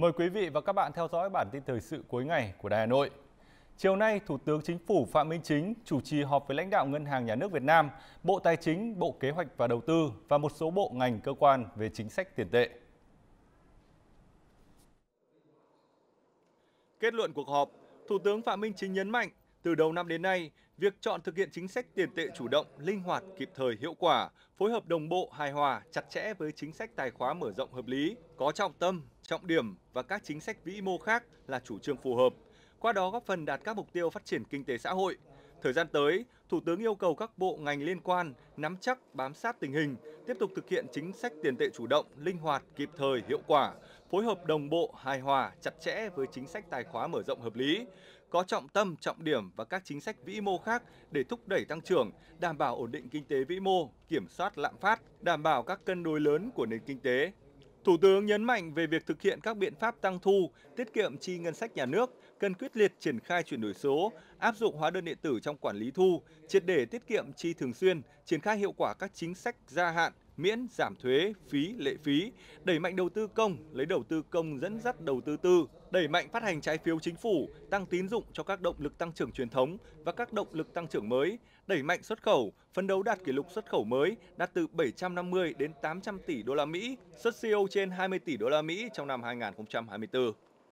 Mời quý vị và các bạn theo dõi bản tin thời sự cuối ngày của Đài Hà Nội. Chiều nay, Thủ tướng Chính phủ Phạm Minh Chính chủ trì họp với lãnh đạo Ngân hàng Nhà nước Việt Nam, Bộ Tài chính, Bộ Kế hoạch và Đầu tư và một số bộ ngành cơ quan về chính sách tiền tệ. Kết luận cuộc họp, Thủ tướng Phạm Minh Chính nhấn mạnh, từ đầu năm đến nay, việc chọn thực hiện chính sách tiền tệ chủ động, linh hoạt, kịp thời, hiệu quả, phối hợp đồng bộ, hài hòa, chặt chẽ với chính sách tài khoá mở rộng hợp lý, có trọng tâm, trọng điểm và các chính sách vĩ mô khác là chủ trương phù hợp, qua đó góp phần đạt các mục tiêu phát triển kinh tế xã hội. Thời gian tới, Thủ tướng yêu cầu các bộ ngành liên quan nắm chắc, bám sát tình hình, tiếp tục thực hiện chính sách tiền tệ chủ động, linh hoạt, kịp thời, hiệu quả, phối hợp đồng bộ, hài hòa, chặt chẽ với chính sách tài khóa mở rộng hợp lý, có trọng tâm, trọng điểm và các chính sách vĩ mô khác để thúc đẩy tăng trưởng, đảm bảo ổn định kinh tế vĩ mô, kiểm soát lạm phát, đảm bảo các cân đối lớn của nền kinh tế, Thủ tướng nhấn mạnh về việc thực hiện các biện pháp tăng thu, tiết kiệm chi ngân sách nhà nước, cần quyết liệt triển khai chuyển đổi số, áp dụng hóa đơn điện tử trong quản lý thu, triệt để tiết kiệm chi thường xuyên, triển khai hiệu quả các chính sách gia hạn, miễn giảm thuế, phí, lệ phí, đẩy mạnh đầu tư công, lấy đầu tư công dẫn dắt đầu tư tư, đẩy mạnh phát hành trái phiếu chính phủ, tăng tín dụng cho các động lực tăng trưởng truyền thống và các động lực tăng trưởng mới, đẩy mạnh xuất khẩu, phấn đấu đạt kỷ lục xuất khẩu mới đạt từ 750 đến 800 tỷ đô la Mỹ, xuất siêu trên 20 tỷ đô la Mỹ trong năm 2024.